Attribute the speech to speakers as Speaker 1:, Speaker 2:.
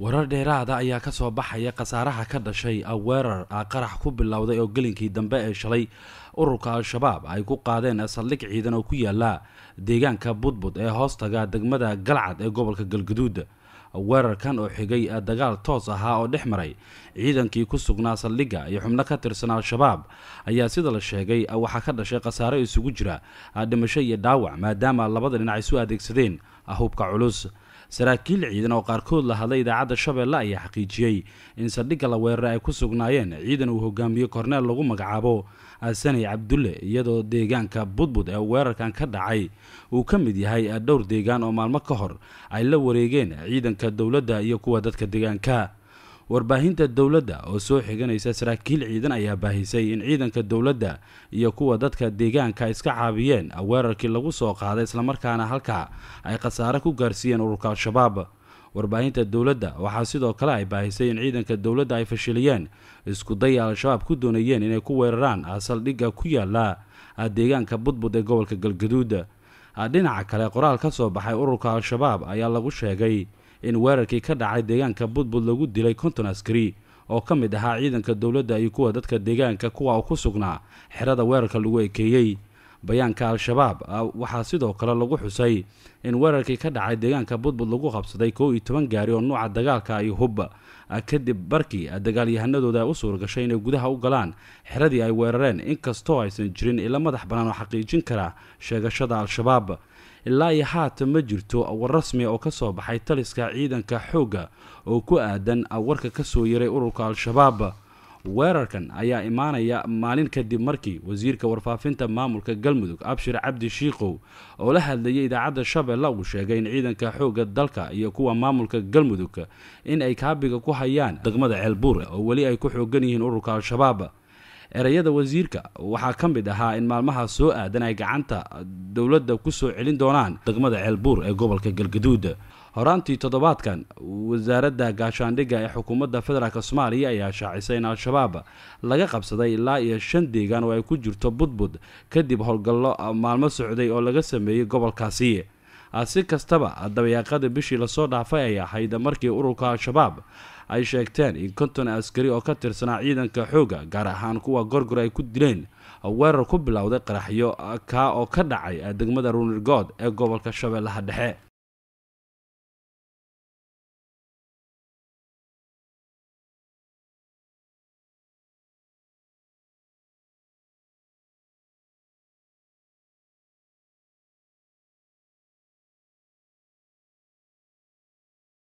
Speaker 1: warar dheeraada ayaa ka soo baxaya khasaaraha ka dhashay weerar ah qarax ku bilowday oo gelinkii dambe ee shalay ururka al-shabaab ay ku qaadeen saldhig ciidan oo ku yaala deegaanka budbud ee hoostaga degmada galcad ee gobolka galguduud weerarkan oo xigay dagaal toos ahaa oo dhex maray ciidankii ku sugnaa saldhigga iyo xubno ka tirsan al-shabaab ayaa sida la sheegay waxaa ka dhashay khasaare isugu jira dhimasho iyo dhaawac maadaama labada dhinac isu adeegsadeen hubka culus saraakiil ciidan oo qaarkood la hadlay idaacadda shabeelle ayaa xaqiijiyey in saldhigga la weerara ay ku sugnaayeen ciidan uu hogaamiyo korneel lagu magacaabo asaney cabdulle iyadoo deegaanka budbud ee weerarkan ka dhacay uu ka mid yahay dhowr deegaan oo maalmo ka hor ay la wareegeen ciidanka dowladda iyo kuwa dadka deegaanka warbaahinta dowladda oo soo xiganaysa saraakiil ciidan ayaa baahisay in ciidanka dowladda iyo kuwa dadka deegaanka iska caabiyeen weerarkii lagu soo qaaday islamarkaana halkaa ay khasaare ku gaarsiiyeen ururka al-shabaab warbaahinta dowladda waxaa sidoo kale ay baahisay in ciidanka dowladda ay fashiliyeen iskuday al-shabaab ku doonayeen inay ku weeraraan saldhigga ku yaala deegaanka budbud ee gobolka galgaduud dhinaca kale qoraal ka soo baxay ururka al-shabaab ayaa lagu sheegay in weerarkii ka dhacay deegaanka budbud lagu dilay conton askari oo ka mid ahaa ciidanka dowladda iyo kuwa dadka deegaanka kuwa uu ku sugnaa xerada weerarka lagu ekeeyey bayaanka al-shabaab ah, waxaa sidoo kale lagu xusay in weerarkii ka dhacay deegaanka budbud lagu qabsaday koow iyo toban gaari oo nuuca dagaalka iyo hub ah, kadib barkii ah, dagaalyahanadooda u suurgashay inay gudaha u galaan xeradii ay weerareen inkastoo aysan jirin ila madax bannaan oo xaqiijin kara sheegashada al-shabaab ilaa iyo haatan ma jirto war rasmiga oo kasoo baxay taliska ciidanka xoogga oo ku aadan warka kasoo yaray ururka al-shabaab weerarkan ayaa imaanaya maalin kadib markii wasiirka warfaafinta maamulka galmudug abshir cabdi shiikow oo la hadlayay idaacadda shabeelle uu sheegay in ciidanka xoogga dalka iyo kuwa maamulka galmudug in ay kaabiga ku hayaan degmada ceelbuur oo weli ay ku xoogan yihiin ururka al-shabaab ereyada wasiirka waxaa ka mid ahaa in maalmaha soo aadan ay gacanta dowladda ku soo celin doonaan degmada ceelbuur ee gobolka galgaduud horaantii toddobaadkan wasaaradda gaashaandhigga ee xukuumadda federaalk soomaaliya ayaa shaacisay in al-shabaab laga qabsaday ilaa iyo shan deegaan oo ay ku jirto budbud kadib howlgallo maalmo socday oo laga sameeyey gobolkaasi ah, si kastaba dabayaaqada bishii lasoo dhaafay ay ahayd markii ururka al-shabaab ay sheegteen in konton askari oo ka tirsanaa ciidanka xooga gaar ahaan kuwa gorgor ay ku dileen weerar ku bilowday qaraxyo kaa oo ka dhacay degmada runirgood ee gobolka shabeellaha dhexe